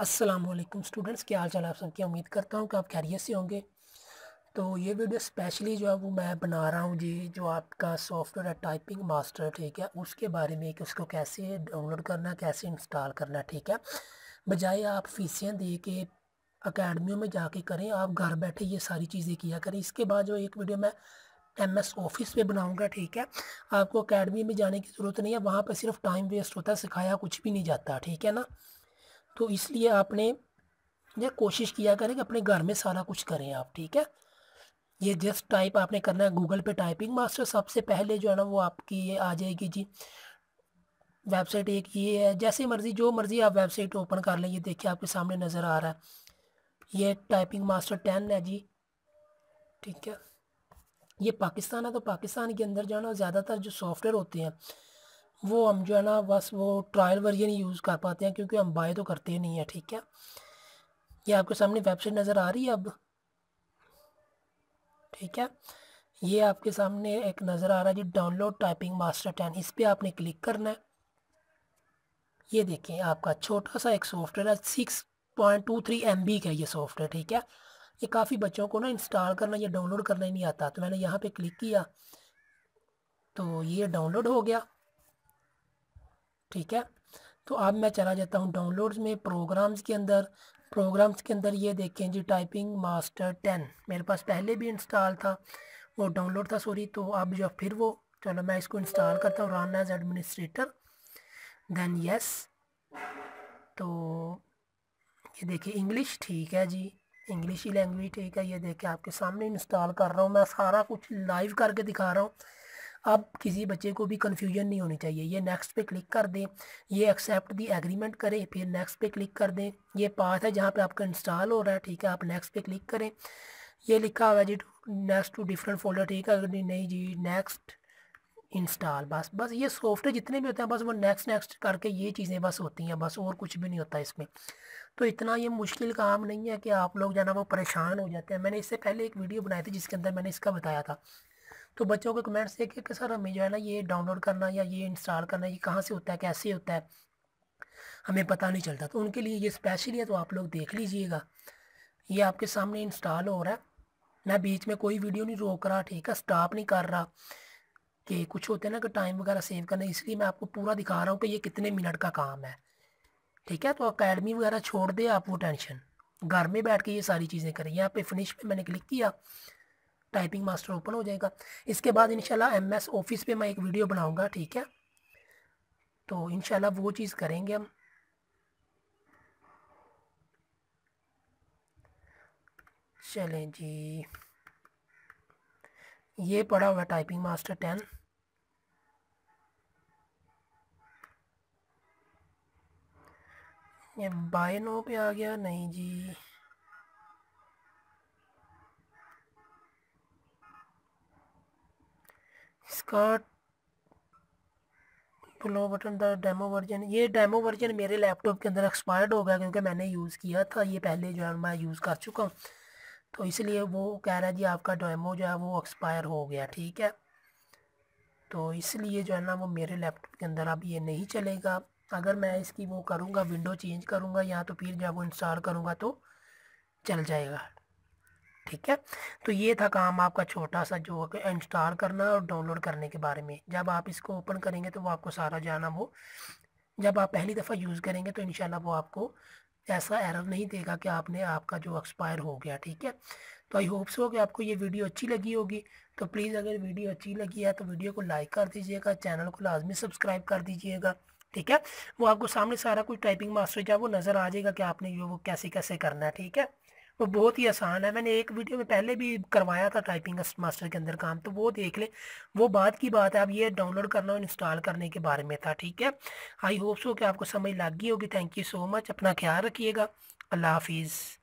अस्सलाम वालेकुम स्टूडेंट्स क्या हाल चाल आप सबकी उम्मीद करता हूँ कि आप खैरियत से होंगे तो ये वीडियो स्पेशली जो है वो मैं बना रहा हूँ जी जो आपका सॉफ्टवेयर है टाइपिंग मास्टर ठीक है उसके बारे में कि उसको कैसे डाउनलोड करना कैसे इंस्टॉल करना ठीक है बजाय आप फीसियाँ दे के अकेडमियों में जाके करें आप घर बैठे ये सारी चीज़ें किया करें इसके बाद जो एक वीडियो मैं एम एस ऑफिस में बनाऊंगा ठीक है आपको अकेडमी में जाने की ज़रूरत नहीं है वहाँ पर सिर्फ टाइम वेस्ट होता है सिखाया कुछ भी नहीं जाता ठीक है ना तो इसलिए आपने ये कोशिश किया करें कि अपने घर में सारा कुछ करें आप ठीक है ये जस्ट टाइप आपने करना है गूगल पे टाइपिंग मास्टर सबसे पहले जो है ना वो आपकी ये आ जाएगी जी वेबसाइट एक ये है जैसे मर्ज़ी जो मर्ज़ी आप वेबसाइट ओपन कर लें ये देखिए आपके सामने नज़र आ रहा है ये टाइपिंग मास्टर टेन है जी ठीक है ये पाकिस्तान है तो पाकिस्तान के अंदर जो है ना ज़्यादातर जो सॉफ्टवेयर होते हैं वो हम जो है ना बस वो ट्रायल वर्जन ही यूज़ कर पाते हैं क्योंकि हम बाय तो करते ही नहीं है ठीक है ये आपके सामने वेबसाइट नज़र आ रही है अब ठीक है ये आपके सामने एक नज़र आ रहा है जी डाउनलोड टाइपिंग मास्टर टेन इस पर आपने क्लिक करना है ये देखें आपका छोटा सा एक सॉफ्टवेयर है six point two three M B का ये सॉफ्टवेयर ठीक है ये काफ़ी बच्चों को ना इंस्टॉल करना या डाउनलोड करना ही नहीं आता तो मैंने यहाँ पे क्लिक किया तो ये डाउनलोड हो गया ठीक है तो अब मैं चला जाता हूँ डाउनलोड्स में प्रोग्राम्स के अंदर प्रोग्राम्स के अंदर ये देखें जी टाइपिंग मास्टर टेन मेरे पास पहले भी इंस्टॉल था वो डाउनलोड था सॉरी तो अब जो फिर वो चलो मैं इसको इंस्टॉल करता हूँ run as administrator then yes तो ये देखिए इंग्लिश ठीक है जी इंग्लिश ही लैंग्वेज ठीक है ये देखिए आपके सामने इंस्टॉल कर रहा हूँ मैं सारा कुछ लाइव करके दिखा रहा हूँ अब किसी बच्चे को भी कन्फ्यूजन नहीं होनी चाहिए ये नेक्स्ट पे क्लिक कर दें ये एक्सेप्ट दी एग्रीमेंट करें फिर नेक्स्ट पे क्लिक कर दें ये पाथ है जहाँ पे आपका इंस्टॉल हो रहा है ठीक है आप नेक्स्ट पे क्लिक करें ये लिखा हुआ है जी नेक्स्ट टू डिफरेंट फोल्डर ठीक है अगर नहीं जी नेक्स्ट इंस्टॉल बस बस ये सॉफ्टवेयर जितने भी होते हैं बस वो नेक्स्ट नेक्स्ट करके ये चीज़ें बस होती हैं बस और कुछ भी नहीं होता इसमें तो इतना ये मुश्किल काम नहीं है कि आप लोग जाना वो परेशान हो जाते हैं मैंने इससे पहले एक वीडियो बनाई थी जिसके अंदर मैंने इसका बताया था तो बच्चों के कमेंट्स देखे कि सर हमें जो है ना ये डाउनलोड करना या ये इंस्टॉल करना ये कहाँ से होता है कैसे होता है हमें पता नहीं चलता तो उनके लिए ये स्पेशली है तो आप लोग देख लीजिएगा ये आपके सामने इंस्टॉल हो रहा है मैं बीच में कोई वीडियो नहीं रोक रहा ठीक है स्टॉप नहीं कर रहा कि कुछ होते हैं ना कि टाइम वगैरह सेव करना इसलिए मैं आपको पूरा दिखा रहा हूँ कि ये कितने मिनट का काम है ठीक है तो अकेडमी वगैरह छोड़ दे आप वो टेंशन घर में बैठ के ये सारी चीज़ें करें यहाँ पे फिनिश पे मैंने क्लिक किया टाइपिंग मास्टर ओपन हो जाएगा इसके बाद इनशाला एमएस ऑफिस पे मैं एक वीडियो बनाऊंगा ठीक है तो इनशाला वो चीज़ करेंगे हम चलें जी ये पड़ा हुआ टाइपिंग मास्टर टेन ये बाय नो पे आ गया नहीं जी इसका प्लो बटन द डेमो वर्जन ये डेमो वर्जन मेरे लैपटॉप के अंदर एक्सपायर्ड हो गया क्योंकि मैंने यूज़ किया था ये पहले जो है मैं यूज़ कर चुका हूँ तो इसलिए वो कह रहा है जी आपका डेमो जो है वो एक्सपायर हो गया ठीक है तो इसलिए जो है ना वो मेरे लैपटॉप के अंदर अब ये नहीं चलेगा अगर मैं इसकी वो करूँगा विंडो चेंज करूँगा या तो फिर जब वो इंस्टॉल करूँगा तो चल जाएगा ठीक है तो ये था काम आपका छोटा सा जो इंस्टॉल करना और डाउनलोड करने के बारे में जब आप इसको ओपन करेंगे तो वो आपको सारा जाना वो जब आप पहली दफ़ा यूज़ करेंगे तो इन वो आपको ऐसा एरर नहीं देगा कि आपने आपका जो एक्सपायर हो गया ठीक है तो आई होप सो कि आपको ये वीडियो अच्छी लगी होगी तो प्लीज़ अगर वीडियो अच्छी लगी है तो वीडियो को लाइक कर दीजिएगा चैनल को लाजमी सब्सक्राइब कर दीजिएगा ठीक है वो आपको सामने सारा कुछ टाइपिंग मास्टर जो वो नज़र आ जाएगा कि आपने ये वो कैसे कैसे करना है ठीक है वो तो बहुत ही आसान है मैंने एक वीडियो में पहले भी करवाया था टाइपिंग मास्टर के अंदर काम तो वो देख ले वो बात की बात है अब ये डाउनलोड करना और इंस्टॉल करने के बारे में था ठीक है आई होप सो कि आपको समझ लग गई होगी थैंक यू सो मच अपना ख्याल रखिएगा अल्लाह हाफिज़